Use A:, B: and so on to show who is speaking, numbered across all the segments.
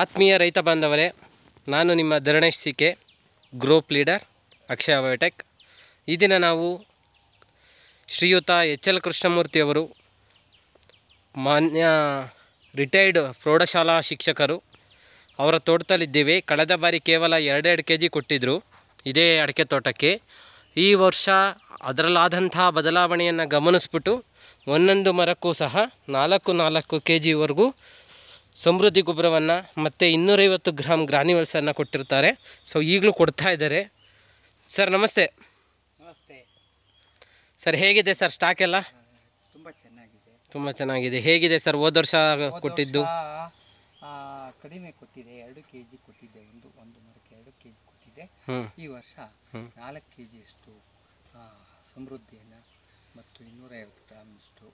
A: ಆತ್ಮೀಯ ರೈತ ಬಾಂಧವರೇ ನಾನು ನಿಮ್ಮ Dharanesh K group leader Akshaya Biotech ಈ ದಿನ ನಾವು ಶ್ರೀಯುತ ಎಚ್ ಎಲ್ ಕೃಷ್ಣಮೂರ್ತಿಯವರು ಮಾನ್ಯ ರಿಟೈರ್ಡ್ ಪ್ರೌಢಶಾಲಾ ಶಿಕ್ಷಕರು ಅವರ ತೋಟದಲ್ಲಿದ್ದೀವಿ ಕಳೆದ ಬಾರಿ ಕೇವಲ ಎರಡೆರಡು ಕೆ ಜಿ ಕೊಟ್ಟಿದ್ದರು ಇದೇ ಅಡಕೆ ತೋಟಕ್ಕೆ ಈ ವರ್ಷ ಅದರಲ್ಲಾದಂಥ ಬದಲಾವಣೆಯನ್ನು ಗಮನಿಸ್ಬಿಟ್ಟು ಒಂದೊಂದು ಮರಕ್ಕೂ ಸಹ ನಾಲ್ಕು ನಾಲ್ಕು ಕೆ ಜಿವರೆಗೂ ಸಮೃದ್ಧಿ ಗೊಬ್ಬರವನ್ನು ಮತ್ತು ಇನ್ನೂರೈವತ್ತು ಗ್ರಾಮ್ ಗ್ರಾನಿವಲ್ಸನ್ನು ಕೊಟ್ಟಿರ್ತಾರೆ ಸೊ ಈಗಲೂ ಕೊಡ್ತಾ ಇದ್ದಾರೆ ಸರ್ ನಮಸ್ತೆ ನಮಸ್ತೆ ಸರ್ ಹೇಗಿದೆ ಸರ್ ಸ್ಟಾಕ್ ಎಲ್ಲ ತುಂಬ ಚೆನ್ನಾಗಿದೆ ತುಂಬ ಚೆನ್ನಾಗಿದೆ ಹೇಗಿದೆ ಸರ್ ಹೋದ ವರ್ಷ ಕೊಟ್ಟಿದ್ದು
B: ಕಡಿಮೆ ಕೊಟ್ಟಿದೆ ಎರಡು ಕೆ ಜಿ ಕೊಟ್ಟಿದ್ದೆ ಒಂದು ಒಂದು ಮರಕ್ಕೆ ಎರಡು ಕೆ ಜಿ ಕೊಟ್ಟಿದ್ದೆ ಈ ವರ್ಷ ನಾಲ್ಕು ಕೆ ಜಿಯಷ್ಟು ಸಮೃದ್ಧಿಯನ್ನು ಮತ್ತು ಇನ್ನೂರೈವತ್ತು ಗ್ರಾಮಷ್ಟು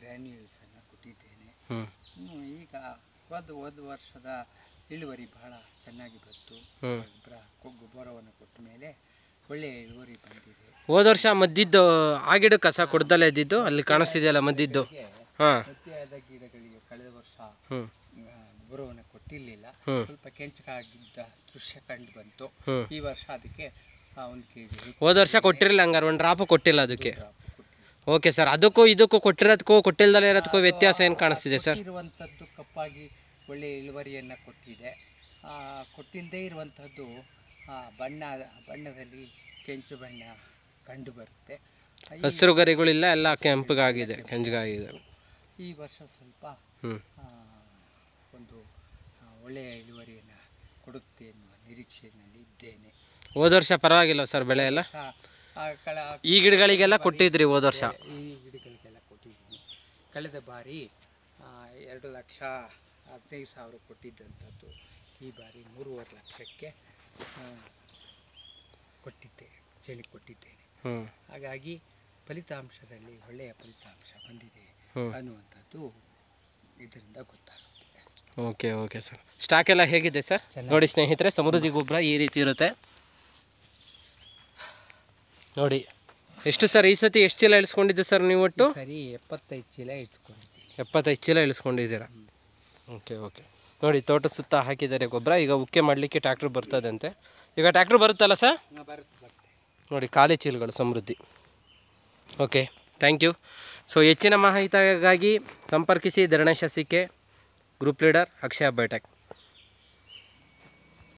B: ಗ್ರ್ಯಾನ್ಯೂಲ್ಸನ್ನು ಕೊಟ್ಟಿದ್ದೇನೆ ಈಗ ಹೋದ್ ಹೋದ ವರ್ಷದ ಇಳುವರಿ ಬಹಳ ಚೆನ್ನಾಗಿ ಬಂತು ಗೊಬ್ಬರ ಗೊಬ್ಬರವನ್ನು ಕೊಟ್ಟ ಮೇಲೆ ಒಳ್ಳೆ ಇಳುವರಿ ಬಂದಿದೆ
A: ಹೋದ ವರ್ಷ ಮದ್ದಿದ್ದು ಆ ಗಿಡ ಕಸ ಕೊಡ್ದಲ್ಲೇ ಇದ್ದಿದ್ದು ಅಲ್ಲಿ ಕಾಣಿಸ್ತಿದೆಯಲ್ಲ ಮದ್ದಿದ್ದು ಹಾಂ
B: ಗಿಡಗಳಿಗೆ ಕಳೆದ ವರ್ಷ ಗೊಬ್ಬರವನ್ನು ಕೊಟ್ಟಿರಲಿಲ್ಲ ಸ್ವಲ್ಪ ಕೆಂಚಕಾಗಿದ್ದ ದೃಶ್ಯ ಕಂಡು ಬಂತು ಈ ವರ್ಷ ಅದಕ್ಕೆ ಒಂದು ಕೆ ಜಿ
A: ಹೋದ ವರ್ಷ ಕೊಟ್ಟಿರಲಿಲ್ಲ ಹಂಗಾರೆ ಒಂದು ಡ್ರಾಪು ಕೊಟ್ಟಿಲ್ಲ ಅದಕ್ಕೆ ಓಕೆ ಸರ್ ಅದಕ್ಕೂ ಇದಕ್ಕೂ ಕೊಟ್ಟಿರೋದಕ್ಕೂ ಕೊಟ್ಟಿಲ್ದಲೇ ಇರೋದಕ್ಕೂ ವ್ಯತ್ಯಾಸ ಏನು ಕಾಣಿಸ್ತಿದೆ ಸರ್
B: ಇರುವಂಥದ್ದು ಆಗಿ ಒಳ್ಳೆಯ ಇಳುವರಿಯನ್ನು ಕೊಟ್ಟಿದೆ ಕೊಟ್ಟಿಲ್ಲದೆ ಇರುವಂಥದ್ದು ಬಣ್ಣ ಬಣ್ಣದಲ್ಲಿ ಕೆಂಚು ಬಣ್ಣ ಕಂಡು ಬರುತ್ತೆ ಹಸಿರು
A: ಗರಿಗಳಿಲ್ಲ ಎಲ್ಲ ಕೆಂಪಗಾಗಿದೆ ಕೆಂಜಗಾಗಿದೆ
B: ಈ ವರ್ಷ ಸ್ವಲ್ಪ ಒಂದು ಒಳ್ಳೆಯ ಇಳುವರಿಯನ್ನು ಕೊಡುತ್ತೆ ಎನ್ನುವ ನಿರೀಕ್ಷೆಯಲ್ಲಿ ಇದ್ದೇನೆ
A: ಹೋದ ವರ್ಷ ಪರವಾಗಿಲ್ಲ ಸರ್ ಬೆಳೆ ಎಲ್ಲ
B: ಈ ಗಿಡಗಳಿಗೆಲ್ಲ ಕೊಟ್ಟಿದ್ರಿ ಹೋದ ವರ್ಷ ಈ ಗಿಡಗಳಿಗೆಲ್ಲ ಕೊಟ್ಟಿದ್ದೀನಿ ಕಳೆದ ಬಾರಿ ಎರಡು ಲಕ್ಷ ಹದಿನೈದು ಸಾವಿರ ಕೊಟ್ಟಿದ್ದಂಥದ್ದು ಈ ಬಾರಿ ಮೂರುವರೆ ಲಕ್ಷಕ್ಕೆ ಕೊಟ್ಟಿದ್ದೆ ಚಳಿ ಕೊಟ್ಟಿದ್ದೇನೆ ಹಾಗಾಗಿ ಫಲಿತಾಂಶದಲ್ಲಿ ಒಳ್ಳೆಯ ಫಲಿತಾಂಶ ಬಂದಿದೆ ಅನ್ನುವಂಥದ್ದು ಇದರಿಂದ ಗೊತ್ತಾಗುತ್ತೆ
A: ಓಕೆ ಓಕೆ ಸರ್ ಸ್ಟಾಕ್ ಎಲ್ಲ ಹೇಗಿದೆ ಸರ್ ನೋಡಿ ಸ್ನೇಹಿತರೆ ಸಮೃದ್ಧಿ ಗೊಬ್ಬರ ಈ ರೀತಿ ಇರುತ್ತೆ ನೋಡಿ ಎಷ್ಟು ಸರ್ ಈ ಸತಿ ಎಷ್ಟು ಚೀಲ ಇಳಿಸ್ಕೊಂಡಿದ್ದೆ ಸರ್ ನೀವು ಒಟ್ಟು
B: ಸರಿ ಎಪ್ಪತ್ತೈದು ಚೀಲ ಇಳಿಸ್ಕೊಂಡಿದ್ದೆ
A: ಎಪ್ಪತ್ತೈದು ಚೀಲ ಇಳಿಸ್ಕೊಂಡಿದ್ದೀರಾ ಓಕೆ ಓಕೆ ನೋಡಿ ತೋಟ ಸುತ್ತ ಹಾಕಿದ್ದಾರೆ ಗೊಬ್ಬರ ಈಗ ಉಕ್ಕೆ ಮಾಡಲಿಕ್ಕೆ ಟ್ಯಾಕ್ಟ್ರ್ ಬರ್ತದಂತೆ ಈಗ ಟ್ಯಾಕ್ಟ್ರ್ ಬರುತ್ತಲ್ಲ ಸರ್ ನೋಡಿ ಖಾಲಿ ಚೀಲಗಳು ಸಮೃದ್ಧಿ ಓಕೆ ಥ್ಯಾಂಕ್ ಯು ಸೊ ಹೆಚ್ಚಿನ ಮಾಹಿತಿಗಾಗಿ ಸಂಪರ್ಕಿಸಿ Dharanesha CK group leader Akshaya ಬೈಟಕ್